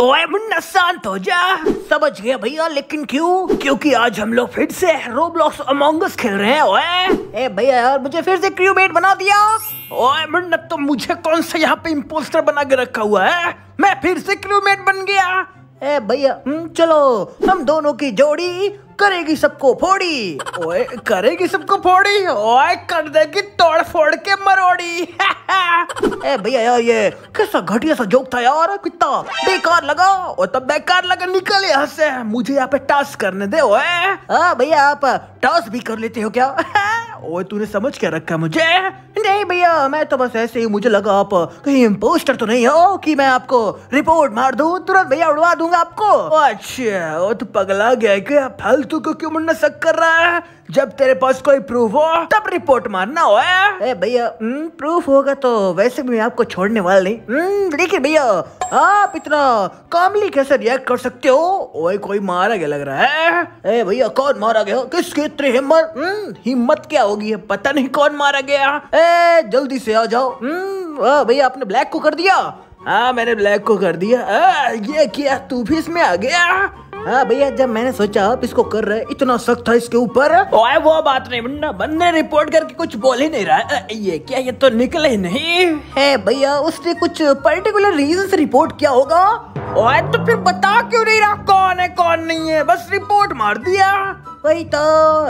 ओए मुन्ना शांत हो जा समझ गया भैया लेकिन क्यों क्योंकि आज हम लोग फिर से रोब्लॉक्स अमोंगस खेल रहे हैं ओए ए भैया यार मुझे फिर से क्रियूमेट बना दिया ओए मुन्ना तो मुझे कौन सा यहाँ पे इम्पोस्टर बना के रखा हुआ है मैं फिर से क्रियूमेट बन गया ए भैया हम्म, चलो हम दोनों की जोड़ी करेगी सबको फोड़ी ओए करेगी सबको फोड़ी ओए कर देगी तोड़ फोड़ के मरोड़ी ए भैया यार ये कैसा घटिया सा जोक था यार कितना बेकार लगा ओ तब बेकार लगा निकल यहाँ से मुझे यहाँ पे टास्क करने दे ओए हाँ भैया आप टास्क भी कर लेते हो क्या ओए तूने समझ क्या रखा मुझे नहीं भैया मैं तो बस ऐसे ही मुझे लगा आप कहीं इम्पोस्टर तो नहीं हो कि मैं आपको रिपोर्ट मार दूं तुरंत भैया उड़वा दूंगा आपको अच्छा ओ तू पगला गया क्या फल तू को क्यों मुन्ना शक कर रहा है जब तेरे पास कोई प्रूफ हो तब रिपोर्ट मारना हो भैया प्रूफ हम्म, होगा तो वैसे भी मैं आपको छोड़ने वाला नहीं लेकिन हम्म, भैया आप इतना कामली कैसे रिएक्ट कर सकते हो ओए कोई मारा गया लग रहा है भैया कौन मारा गया किसकी इतनी हिम्मत हम्म, हिम्मत क्या होगी पता नहीं कौन मारा गया ए जल्दी से आ जाओ भैया आपने ब्लैक को कर दिया हाँ मैंने ब्लैक को कर दिया आ, ये किया तू भी इसमें आ गया हाँ भैया जब मैंने सोचा आप इसको कर रहे इतना सख्त था इसके ऊपर वो बात नहीं बनना बंदे रिपोर्ट करके कुछ बोल ही नहीं रहा है ये क्या ये तो निकले ही नहीं है भैया उसने कुछ पर्टिकुलर रीजन से रिपोर्ट किया होगा ओए तो फिर बता क्यों नहीं रहा कौन है कौन नहीं है बस रिपोर्ट मार दिया वही तो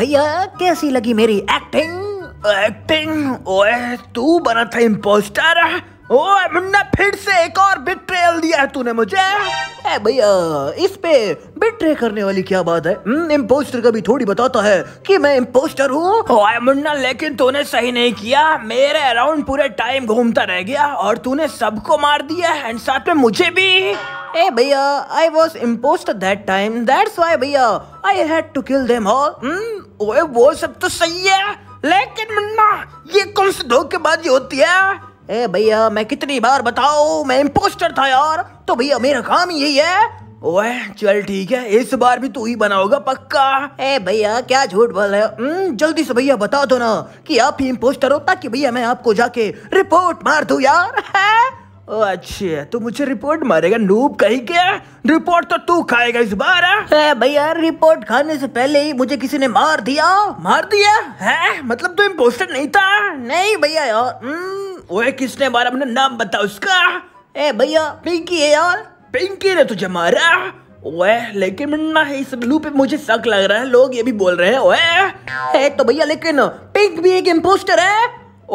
भैया कैसी लगी मेरी एक्टिंग एक्टिंग ओए तू बना था इम्पोस्टर ओ मुन्ना फिर से एक और बिट्रेल दिया है तूने मुझे ए भैया इस पे बिट्रे करने वाली क्या बात है इम्पोस्टर हम्म, का भी थोड़ी बताता है कि मैं इम्पोस्टर हूँ मुन्ना लेकिन तूने सही नहीं किया मेरे अराउंड पूरे टाइम घूमता रह गया और तूने सबको मार दिया एंड साथ में मुझे भी ए भैया I was impostor that time that's why भैया I had to kill them all वो सब तो सही है लेकिन मुन्ना ये कौन सी धोखेबाजी होती है ए भैया मैं कितनी बार बताऊं मैं इम्पोस्टर था यार तो भैया मेरा काम यही है ओए चल ठीक है इस बार भी तू ही बना होगा पक्का ए भैया क्या झूठ बोल रहे हो हम्म, जल्दी से भैया बता दो ना कि आप ही इम्पोस्टर हो ताकि भैया मैं आपको जाके रिपोर्ट मार दू यार है? ओ अच्छे तो मुझे रिपोर्ट मारेगा नूब कहीं क्या रिपोर्ट तो तू खाएगा इस बार है भैया रिपोर्ट खाने से पहले ही मुझे किसी ने मार दिया मार दिया है मतलब तू तो इम्पोस्टर नहीं था नहीं भैया यार हम्म, ओए किसने मारा अपना नाम बता उसका ए भैया पिंकी है यार पिंकी ने तुझे मारा ओए लेकिन मुन्ना है इस ब्लू पे मुझे शक लग रहा है लोग ये भी बोल रहे हैं ओए है तो भैया लेकिन पिंक भी एक इम्पोस्टर है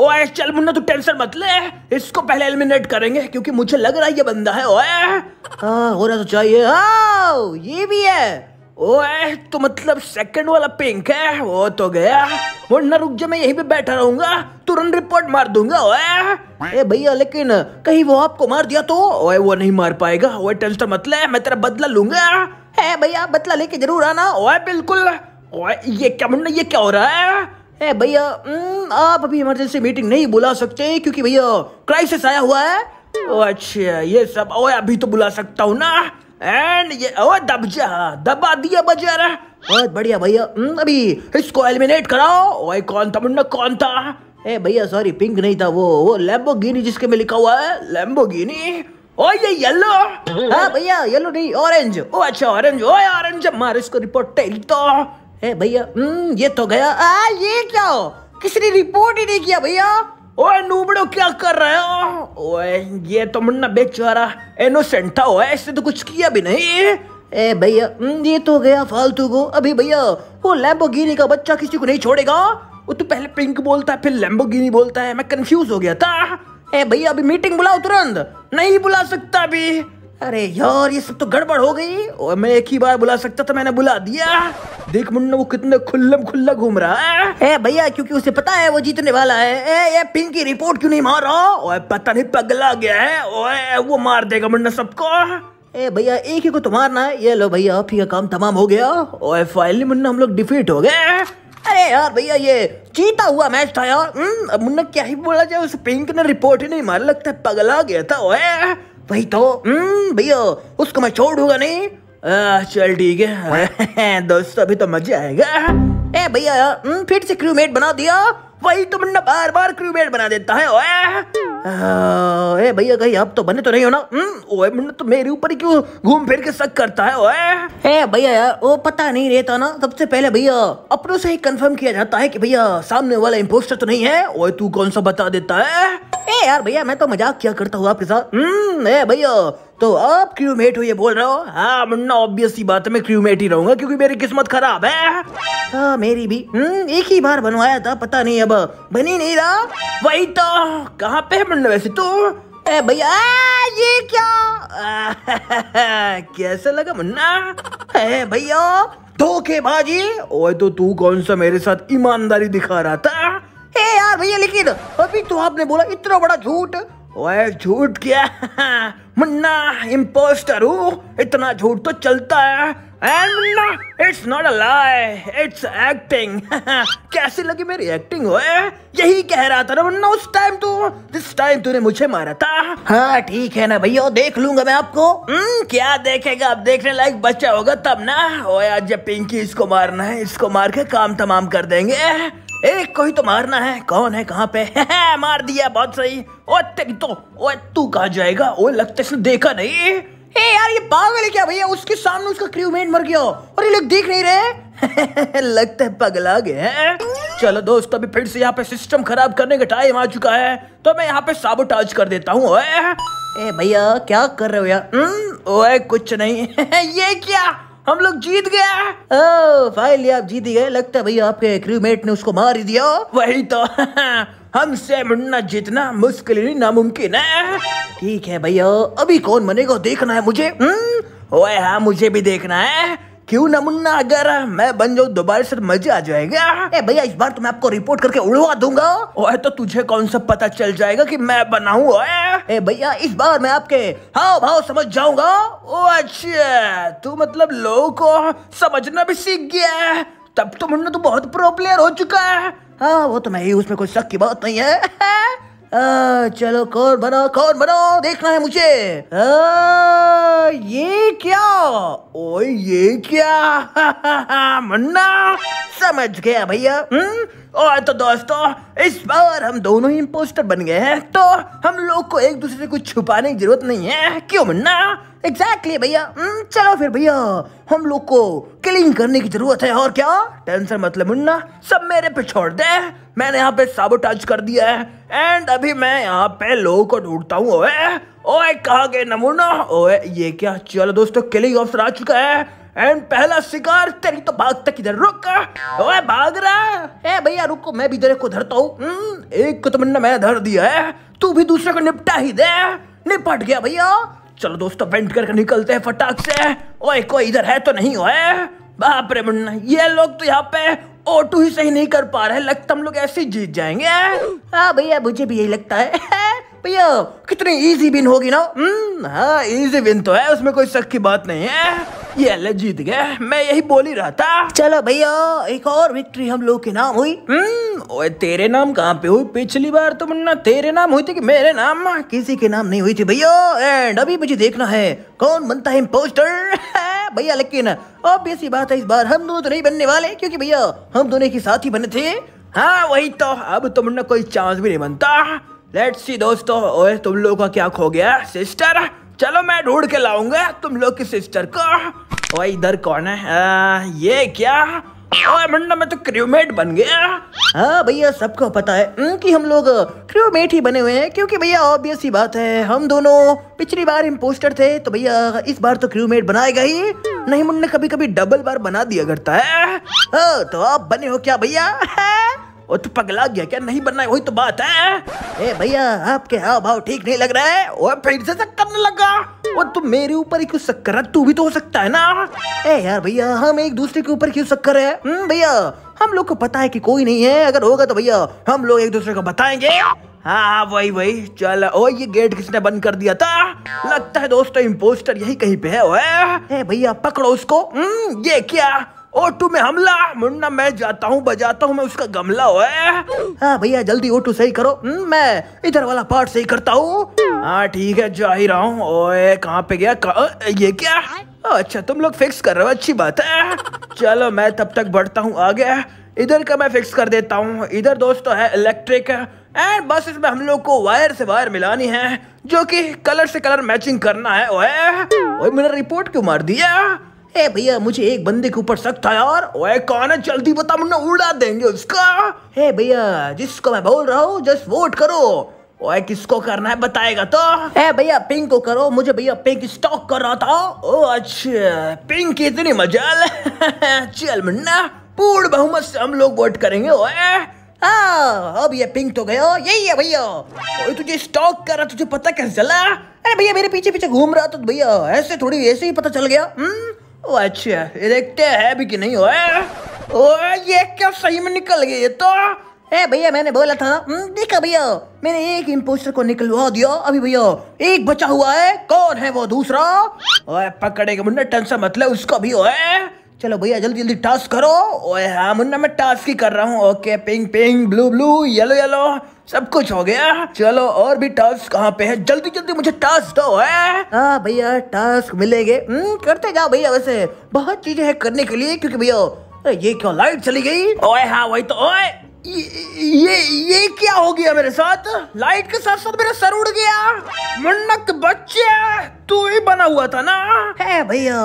ओए चल मुन्ना तू टेंशन मत ले इसको पहले एलिमिनेट करेंगे क्योंकि मुझे लग रहा है ये बंदा है ओए हाँ रहा तो चाहिए हाँ ये भी है ओए तो मतलब सेकंड वाला पिंक है वो तो गया वरना रुक जा मैं यहीं पे बैठा रहूंगा तुरंत रिपोर्ट मार दूंगा ओए ए भैया लेकिन कहीं वो आपको मार दिया तो ओए वो नहीं मार पाएगा ओए टेंशन तो मत ले मैं तेरा बदला लूंगा है भैया बदला लेके जरूर आना ओए बिल्कुल ओए ये क्या मुन्ना ये क्या हो रहा है ए भैया आप अभी इमरजेंसी मीटिंग नहीं बुला सकते क्योंकि भैया क्राइसिस आया हुआ है अच्छा ये सब ओए अभी तो बुला सकता हूँ ना एंड ये ओ दब जा दबा दिया बजारा बहुत बढ़िया भैया हम्म, अभी इसको एलिमिनेट कराओ ओए कौन था मुन्ना कौन था ए भैया सॉरी पिंक नहीं था वो वो लैम्बोगिनी जिसके में लिखा हुआ है लैम्बोगिनी ओ ये येलो हां भैया येलो नहीं ऑरेंज ओ अच्छा ऑरेंज ओ ऑरेंज मार इसको रिपोर्ट टेल तो ए भैया हम्म, ये तो गया आ ये क्या हो किसी ने रिपोर्ट ही नहीं किया भैया ओए नूबड़ो क्या कर रहे हो ओए ये तो मुन्ना बेचारा इनोसेंट था ओए इससे तो कुछ किया भी नहीं ए भैया हम्म, ये तो गया फालतू को अभी भैया वो लैम्बोगिनी का बच्चा किसी को नहीं छोड़ेगा वो तो पहले पिंक बोलता है फिर लैम्बोगिनी बोलता है मैं कंफ्यूज हो गया था ए भैया अभी मीटिंग बुलाओ तुरंत नहीं बुला सकता अभी अरे यार ये सब तो गड़बड़ हो गई और मैं एक ही बार बुला सकता था मैंने बुला दिया देख मुन्ना वो कितना खुल्लम खुल्ला घूम रहा है भैया क्योंकि उसे पता है वो जीतने वाला है ए, ए, पिंकी रिपोर्ट क्यों नहीं मारा ओए पता नहीं पगला गया है ओए वो मार देगा मुन्ना सबको ए भैया एक ही को तो मारना है ये लो भैया आप ही का काम तमाम हो गया ओए फाइनली मुन्ना हम लोग डिफीट हो गए अरे यार भैया ये जीता हुआ मैच था यार हम्म, अब मुन्ना क्या ही बोला जाए उस पिंक ने रिपोर्ट ही नहीं मारा लगता है पगला गया था ओए वही तो हम्म, भैया उसको मैं छोड़ूंगा नहीं चल ठीक है दोस्तों अभी तो मजा आएगा ए भैया हम्म, फिर से क्रूमेट बना दिया वही तो बंदा बार बार क्रूमेट बना देता है ओए ए भैया कहीं आप तो बने तो नहीं हो ना हम्म, ओए बंदा तो मेरे ऊपर ही क्यों घूम फिर के शक करता है ओए ए भैया वो पता नहीं रहता ना सबसे पहले भैया अपनों से ही कंफर्म किया जाता है कि भैया सामने वाला इम्पोस्टर तो नहीं है ओए तू कौन सा बता देता है ए यार भैया मैं तो मजाक किया करता हूँ आपके साथ हम्म, भैया तो आप क्रूमेट हो ये बोल रहे हो हाँ मुन्ना ऑब्वियस सी बात है मैं क्रूमेट ही रहूंगा क्योंकि मेरी किस्मत खराब है आ, हाँ, मेरी भी हम्म एक ही बार बनवाया था पता नहीं अब बनी नहीं रहा वही तो कहाँ पे है मुन्ना वैसे तो भैया ये क्या कैसा लगा मुन्ना है भैया धोखेबाजी ओए तो तू कौन सा मेरे साथ ईमानदारी दिखा रहा था ए यार भैया लेकिन अभी तो आपने बोला इतना बड़ा झूठ ओए झूठ क्या मुन्ना इम्पोस्टर हूँ इतना झूठ तो चलता है and Munna it's not a lie it's acting कैसी लगी मेरी एक्टिंग ओए यही कह रहा था ना मुन्ना उस टाइम तू जिस टाइम तूने मुझे मारा था हाँ ठीक है ना भैया देख लूंगा मैं आपको हम्म क्या देखेगा अब देखने लायक बच्चा होगा तब ना ओए आज जब पिंकी इसको मारना है इसको मार के काम तमाम कर देंगे एक को ही तो मारना है कौन है कहाँ पे है, हाँ, मार दिया बहुत सही ओ तो ओ तू कहा जाएगा ओ लगते से देखा नहीं ए यार ये पागल है क्या भैया उसके सामने उसका क्रूमेट मर गया और ये लोग देख नहीं रहे लगता है पगला गए चलो दोस्त अभी फिर से यहाँ पे सिस्टम खराब करने का टाइम आ चुका है तो मैं यहाँ पे साबोटाज कर देता हूँ ए भैया क्या कर रहे हो यार हम्म, ओए कुछ नहीं ये क्या हम लोग जीत गए ओ फाइनली आप जीत गए लगता है भैया आपके क्रूमेट ने उसको मार दिया वही तो हमसे मुन्ना जीतना मुश्किल ही नामुमकिन है ठीक है भैया अभी कौन बनेगा देखना है मुझे हम्म? ओए हाँ मुझे भी देखना है क्यों मुन्ना अगर मैं बन जाऊँ दोबारा सर मजे आ जाएगा ए भैया इस बार तो मैं आपको रिपोर्ट करके उड़वा दूंगा ओए तो तुझे कौन सा पता चल जाएगा कि मैं बनाऊ ए भैया इस बार मैं आपके हाव भाव समझ जाऊंगा ओ अच्छा तू मतलब लोगों को समझना भी सीख गया है तब तो मुन्ना तो बहुत प्रो प्लेयर हो चुका है हाँ वो तो मैं ही उसमें कोई शक की बात नहीं है चलो कौन बना कौन बना देखना है मुझे आ, ये क्या ओ ये क्या मन्ना समझ गया भैया हम्म? और तो दोस्तों इस बार हम दोनों ही इम्पोस्टर बन गए हैं तो हम लोग को एक दूसरे से कुछ छुपाने की जरूरत नहीं है क्यों मुन्ना एग्जैक्टली exactly भैया हम्म, चलो फिर भैया हम लोग को क्लीन करने की जरूरत है और क्या टेंशन मतलब मुन्ना सब मेरे पे छोड़ दे मैंने यहाँ पे साबोटाज कर दिया है एंड अभी मैं यहाँ पे लोगों को ढूंढता हूँ ओए ओए कहा गए नमूना ओए ये क्या चलो दोस्तों किलिंग ऑफिसर आ चुका है एंड पहला शिकार तेरी तो भाग तक इधर रुक ओए भाग रहा ए भैया रुको मैं भी तेरे को धरता हूँ हम्म, एक को तुमने तो मैं धर दिया है तू भी दूसरे को निपटा ही दे निपट गया भैया चलो दोस्तों वेंट करके निकलते हैं फटाक से ओए कोई इधर है तो नहीं ओए बाप रे मुन्ना ये लोग तो यहाँ पे ऑटो ही सही नहीं कर पा रहे लगता हम लोग ऐसे जीत जाएंगे हाँ भैया मुझे भी यही लगता है भैया कितनी इजी विन होगी ना हम्म, हाँ इजी विन तो है उसमें कोई शक की बात नहीं है ये ले जीत गए मैं यही बोल ही रहा था चलो भैया एक और विक्ट्री हम लोग के नाम हुई हम्म, ओए तेरे नाम कहाँ पे हुई पिछली बार तो मुन्ना तेरे नाम हुई थी कि मेरे नाम किसी के नाम नहीं हुई थी भैया एंड अभी मुझे देखना है कौन बनता है इम्पोस्टर भैया लेकिन ऑब्वियस ही बात है इस बार हम दोनों तो नहीं बनने वाले क्योंकि भैया हम दोनों के साथ ही बने थे हाँ वही तो अब तो मुन्ना कोई चांस भी नहीं बनता लेट्स सी दोस्तों ओए तुम लोगों का क्या खो गया सिस्टर चलो मैं ढूंढ के लाऊंगा तुम लोग की सिस्टर को ओ इधर कौन है आ, ये क्या मंडा मुन्ना मैं तो क्रियोमेट बन गया हाँ भैया सबको पता है कि हम लोग क्रियोमेट ही बने हुए हैं क्योंकि भैया ऑब्वियस ही बात है हम दोनों पिछली बार इम्पोस्टर थे तो भैया इस बार तो क्रियोमेट बनाएगा ही नहीं मुन्ना कभी कभी डबल बार बना दिया करता है ओ, हाँ, तो आप बने हो क्या भैया ओ तू पगला गया क्या नहीं बनना है वही तो बात है ए भैया आपके हाव भाव ठीक नहीं लग रहा है ओ फिर से चक्कर न लगा ओ तू मेरे ऊपर ही क्यों शक्कर है तू भी तो हो सकता है ना ए यार भैया हम एक दूसरे के ऊपर क्यों शक्कर है हम्म भैया हम लोग को पता है कि कोई नहीं है अगर होगा तो भैया हम लोग एक दूसरे को बताएंगे हाँ वही वही चल ओ ये गेट किसने बंद कर दिया था लगता है दोस्तों इम्पोस्टर यही कहीं पे है ओए भैया पकड़ो उसको हम्म, ये क्या ओटू में हमला मुन्ना मैं जाता हूँ बजाता हूँ मैं उसका गमला हो हाँ भैया जल्दी ओटू सही करो हम्म, मैं इधर वाला पार्ट सही करता हूँ हाँ ठीक है जा ही रहा हूँ ओए कहाँ पे गया कहा? ये क्या अच्छा तुम लोग फिक्स कर रहे हो अच्छी बात है चलो मैं तब तक बढ़ता हूँ आगे इधर का मैं फिक्स कर देता हूँ इधर दोस्तों है इलेक्ट्रिक एंड बस इसमें हम लोग को वायर से वायर मिलानी है जो कि कलर से कलर मैचिंग करना है ओए ओए मैंने रिपोर्ट क्यों मार दिया ए भैया मुझे एक बंदे के ऊपर शक था यार ओए कौन है जल्दी बता मुन्ना उड़ा देंगे उसका हे भैया जिसको मैं बोल रहा हूँ जस्ट वोट करो ओए किसको करना है बताएगा तो ए भैया पिंक को करो मुझे भैया पिंक स्टॉक कर रहा था ओ अच्छा पिंक इतनी मजा चल मुन्ना पूर्ण बहुमत से हम लोग वोट करेंगे ओए अब ये पिंक तो गयो यही है भैया तुझे स्टॉक कर रहा तुझे पता कैसे चला अरे भैया मेरे पीछे पीछे घूम रहा था तो भैया ऐसे थोड़ी ऐसे ही पता चल गया हुँ? हम्म, ओ अच्छा ये देखते है भी कि नहीं ओए ओए ये क्या सही में निकल गए ये तो ए भैया मैंने बोला था हम्म, देखा भैया मैंने एक इम्पोस्टर को निकलवा दिया अभी भैया एक बचा हुआ है कौन है वो दूसरा ओए पकड़ेगा मुन्ना टेंशन मतलब उसका भी ओए चलो भैया जल्दी जल्दी टास्क करो ओए हाँ मुन्ना मैं टास्क ही कर रहा हूँ okay pink pink blue blue yellow yellow सब कुछ हो गया चलो और भी टास्क कहाँ पे है जल्दी जल्दी मुझे टास्क दो है हाँ भैया टास्क मिलेंगे हम्म, करते जाओ भैया वैसे बहुत चीजें हैं करने के लिए क्योंकि भैया ये क्यों लाइट चली गई ओए हाँ वही तो ओए ये ये क्या हो गया मेरे साथ लाइट के साथ साथ मेरा सर उड़ गया मुन्नक बच्चे तू ही बना हुआ था ना है भैया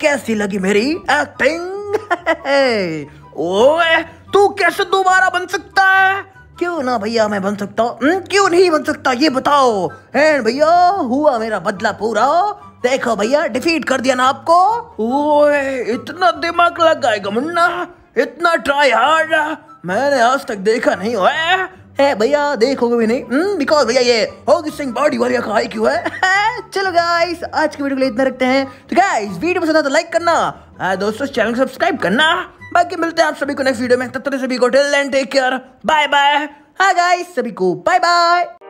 कैसी लगी मेरी एक्टिंग ओए तू कैसे दोबारा बन सकता है क्यों ना भैया मैं बन सकता हूँ हम्म, क्यों नहीं बन सकता ये बताओ है भैया हुआ मेरा बदला पूरा देखो भैया डिफीट कर दिया ना आपको ओए इतना दिमाग लगाएगा मुन्ना इतना ट्राई हार्ड मैंने आज तक देखा नहीं है है भैया देखोगे भी नहीं बिकॉज हम्म, भैया ये होगी सिंह बॉडी वाली का आई क्यू है चलो गाइस आज की वीडियो के लिए इतना रखते हैं तो गाइस वीडियो पसंद आया तो लाइक करना दोस्तों चैनल को सब्सक्राइब करना बाकी मिलते हैं आप सभी को नेक्स्ट वीडियो में तब तक सभी को tell and take care bye bye hi guys सभी को बाय बाय